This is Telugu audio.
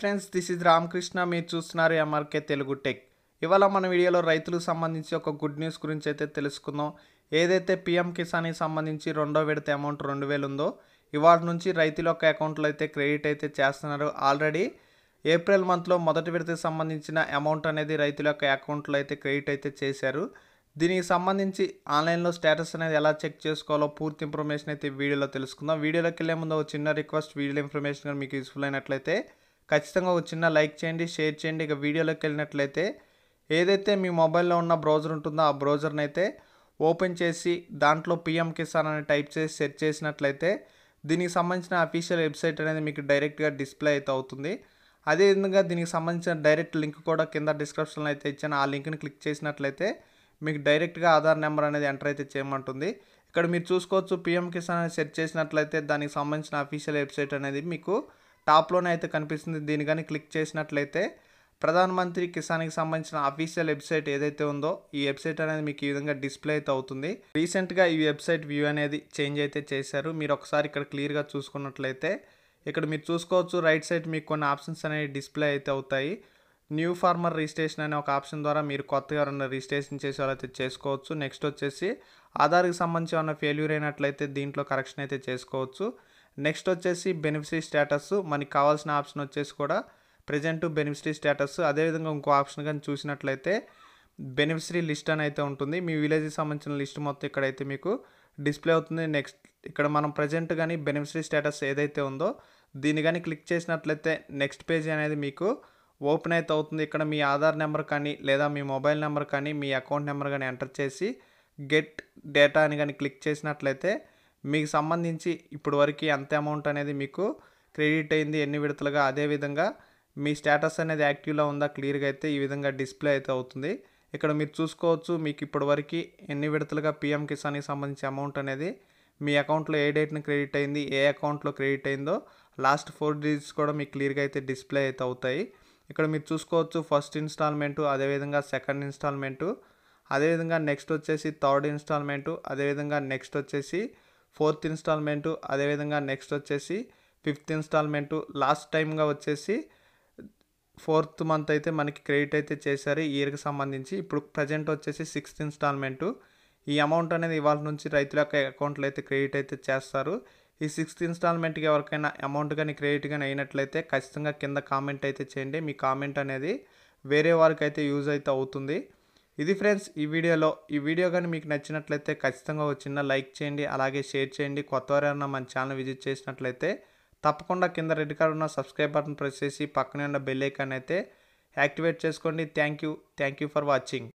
ఫ్రెండ్స్ దిస్ ఇస్ రామకృష్ణ మీరు చూస్తున్నారు ఎంఆర్కే తెలుగు టెక్ ఇవాళ మన వీడియోలో రైతులకు సంబంధించి ఒక గుడ్ న్యూస్ గురించి అయితే తెలుసుకుందాం ఏదైతే పీఎం కిసాన్కి సంబంధించి రెండో విడత అమౌంట్ రెండు వేలు ఉందో ఇవాళ నుంచి రైతుల యొక్క అకౌంట్లో అయితే క్రెడిట్ అయితే చేస్తున్నారు ఆల్రెడీ ఏప్రిల్ మంత్లో మొదటి విడతకు సంబంధించిన అమౌంట్ అనేది రైతుల యొక్క అకౌంట్లో అయితే క్రెడిట్ అయితే చేశారు దీనికి సంబంధించి ఆన్లైన్లో స్టేటస్ అనేది ఎలా చెక్ చేసుకోవాలో పూర్తి ఇన్ఫర్మేషన్ అయితే వీడియోలో తెలుసుకుందాం వీడియోలోకి వెళ్ళే ముందు ఒక చిన్న రిక్వెస్ట్ వీడియో ఇన్ఫర్మేషన్ మీకు యూస్ఫుల్ అయినట్లయితే ఖచ్చితంగా ఒక చిన్న లైక్ చేయండి షేర్ చేయండి ఇక వీడియోలోకి వెళ్ళినట్లయితే ఏదైతే మీ మొబైల్లో ఉన్న బ్రౌజర్ ఉంటుందో ఆ బ్రౌజర్ని అయితే ఓపెన్ చేసి దాంట్లో పిఎం కిసాన్ అని టైప్ చేసి సెర్చ్ చేసినట్లయితే దీనికి సంబంధించిన అఫీషియల్ వెబ్సైట్ అనేది మీకు డైరెక్ట్గా డిస్ప్లే అయితే అవుతుంది అదేవిధంగా దీనికి సంబంధించిన డైరెక్ట్ లింక్ కూడా కింద డిస్క్రిప్షన్లో అయితే ఇచ్చాను ఆ లింక్ని క్లిక్ చేసినట్లయితే మీకు డైరెక్ట్గా ఆధార్ నెంబర్ అనేది ఎంటర్ అయితే చేయమంటుంది ఇక్కడ మీరు చూసుకోవచ్చు పిఎం కిసాన్ అని సెర్చ్ చేసినట్లయితే దానికి సంబంధించిన అఫీషియల్ వెబ్సైట్ అనేది మీకు టాప్లోనే అయితే కనిపిస్తుంది దీని కానీ క్లిక్ చేసినట్లయితే ప్రధానమంత్రి కిసాన్కి సంబంధించిన అఫీషియల్ వెబ్సైట్ ఏదైతే ఉందో ఈ వెబ్సైట్ అనేది మీకు ఈ విధంగా డిస్ప్లే అయితే అవుతుంది రీసెంట్గా ఈ వెబ్సైట్ వ్యూ అనేది చేంజ్ అయితే చేశారు మీరు ఒకసారి ఇక్కడ క్లియర్గా చూసుకున్నట్లయితే ఇక్కడ మీరు చూసుకోవచ్చు రైట్ సైడ్ మీకు కొన్ని ఆప్షన్స్ అనేవి డిస్ప్లే అయితే అవుతాయి న్యూ ఫార్మర్ రిజిస్ట్రేషన్ అనే ఒక ఆప్షన్ ద్వారా మీరు కొత్తగా ఉన్న రిజిస్ట్రేషన్ చేసే వాళ్ళైతే చేసుకోవచ్చు నెక్స్ట్ వచ్చేసి ఆధార్కి సంబంధించి ఏమైనా ఫెయిల్యూర్ అయినట్లయితే దీంట్లో కరెక్షన్ అయితే చేసుకోవచ్చు నెక్స్ట్ వచ్చేసి బెనిఫిషరీ స్టేటస్ మనకి కావాల్సిన ఆప్షన్ వచ్చేసి కూడా ప్రజెంట్ బెనిఫిషరీ స్టేటస్ అదేవిధంగా ఇంకో ఆప్షన్ కానీ చూసినట్లయితే బెనిఫిషరీ లిస్ట్ అని అయితే ఉంటుంది మీ విలేజ్కి సంబంధించిన లిస్ట్ మొత్తం ఇక్కడైతే మీకు డిస్ప్లే అవుతుంది నెక్స్ట్ ఇక్కడ మనం ప్రజెంట్ కానీ బెనిఫిషరీ స్టేటస్ ఏదైతే ఉందో దీన్ని కానీ క్లిక్ చేసినట్లయితే నెక్స్ట్ పేజ్ అనేది మీకు ఓపెన్ అయితే అవుతుంది ఇక్కడ మీ ఆధార్ నెంబర్ కానీ లేదా మీ మొబైల్ నెంబర్ కానీ మీ అకౌంట్ నెంబర్ కానీ ఎంటర్ చేసి గెట్ డేటా అని కానీ క్లిక్ చేసినట్లయితే మీకు సంబంధించి ఇప్పుడు వరకు ఎంత అమౌంట్ అనేది మీకు క్రెడిట్ అయింది ఎన్ని విడతలుగా అదేవిధంగా మీ స్టేటస్ అనేది యాక్టివ్లో ఉందా క్లియర్గా అయితే ఈ విధంగా డిస్ప్లే అయితే అవుతుంది ఇక్కడ మీరు చూసుకోవచ్చు మీకు ఇప్పటి వరకు ఎన్ని విడతలుగా పిఎం కిసాన్కి సంబంధించి అమౌంట్ అనేది మీ అకౌంట్లో ఏ డేట్ని క్రెడిట్ అయింది ఏ అకౌంట్లో క్రెడిట్ అయిందో లాస్ట్ ఫోర్ డిజిట్స్ కూడా మీకు క్లియర్గా అయితే డిస్ప్లే అయితే అవుతాయి ఇక్కడ మీరు చూసుకోవచ్చు ఫస్ట్ ఇన్స్టాల్మెంటు అదేవిధంగా సెకండ్ ఇన్స్టాల్మెంటు అదేవిధంగా నెక్స్ట్ వచ్చేసి థర్డ్ ఇన్స్టాల్మెంటు అదేవిధంగా నెక్స్ట్ వచ్చేసి ఫోర్త్ ఇన్స్టాల్మెంటు అదేవిధంగా నెక్స్ట్ వచ్చేసి ఫిఫ్త్ ఇన్స్టాల్మెంటు లాస్ట్ టైంగా వచ్చేసి ఫోర్త్ మంత్ అయితే మనకి క్రెడిట్ అయితే చేశారు ఇయర్కి సంబంధించి ఇప్పుడు ప్రజెంట్ వచ్చేసి సిక్స్త్ ఇన్స్టాల్మెంటు ఈ అమౌంట్ అనేది ఇవాళ నుంచి రైతుల యొక్క అకౌంట్లో అయితే క్రెడిట్ అయితే చేస్తారు ఈ సిక్స్త్ ఇన్స్టాల్మెంట్కి ఎవరికైనా అమౌంట్ కానీ క్రెడిట్ కానీ అయినట్లయితే ఖచ్చితంగా కింద కామెంట్ అయితే చేయండి మీ కామెంట్ అనేది వేరే వారికి అయితే యూజ్ అయితే అవుతుంది ఇది ఫ్రెండ్స్ ఈ వీడియోలో ఈ వీడియో కానీ మీకు నచ్చినట్లయితే ఖచ్చితంగా ఒక చిన్న లైక్ చేయండి అలాగే షేర్ చేయండి కొత్తవారైనా మన ఛానల్ విజిట్ చేసినట్లయితే తప్పకుండా కింద రెడ్ కార్డ్ ఉన్న సబ్స్క్రైబ్ బటన్ ప్రెస్ చేసి పక్కనే ఉన్న బెల్ ఐకాన్ అయితే యాక్టివేట్ చేసుకోండి thank you thank you for watching